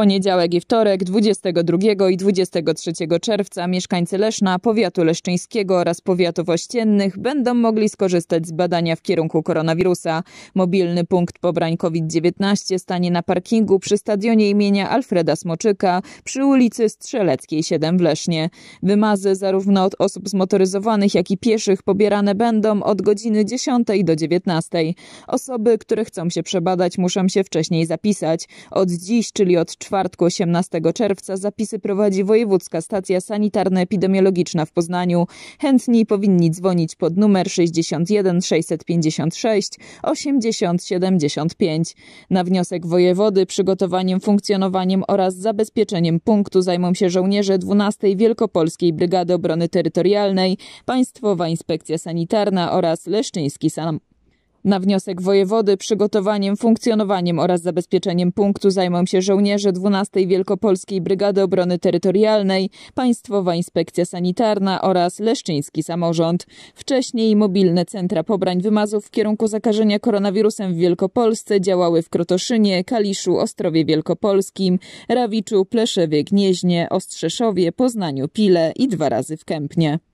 poniedziałek i wtorek 22 i 23 czerwca mieszkańcy Leszna, powiatu leszczyńskiego oraz powiatów ościennych będą mogli skorzystać z badania w kierunku koronawirusa. Mobilny punkt pobrań COVID-19 stanie na parkingu przy stadionie imienia Alfreda Smoczyka przy ulicy Strzeleckiej 7 w Lesznie. Wymazy zarówno od osób zmotoryzowanych, jak i pieszych pobierane będą od godziny 10 do 19. Osoby, które chcą się przebadać, muszą się wcześniej zapisać. Od dziś, czyli od 4 czwartku 18 czerwca zapisy prowadzi Wojewódzka Stacja Sanitarno-Epidemiologiczna w Poznaniu. Chętni powinni dzwonić pod numer 61 656 80 75. Na wniosek wojewody przygotowaniem, funkcjonowaniem oraz zabezpieczeniem punktu zajmą się żołnierze 12 Wielkopolskiej Brygady Obrony Terytorialnej, Państwowa Inspekcja Sanitarna oraz Leszczyński Sam na wniosek wojewody przygotowaniem, funkcjonowaniem oraz zabezpieczeniem punktu zajmą się żołnierze 12 Wielkopolskiej Brygady Obrony Terytorialnej, Państwowa Inspekcja Sanitarna oraz Leszczyński Samorząd. Wcześniej mobilne centra pobrań wymazów w kierunku zakażenia koronawirusem w Wielkopolsce działały w Krotoszynie, Kaliszu, Ostrowie Wielkopolskim, Rawiczu, Pleszewie, Gnieźnie, Ostrzeszowie, Poznaniu, Pile i dwa razy w Kępnie.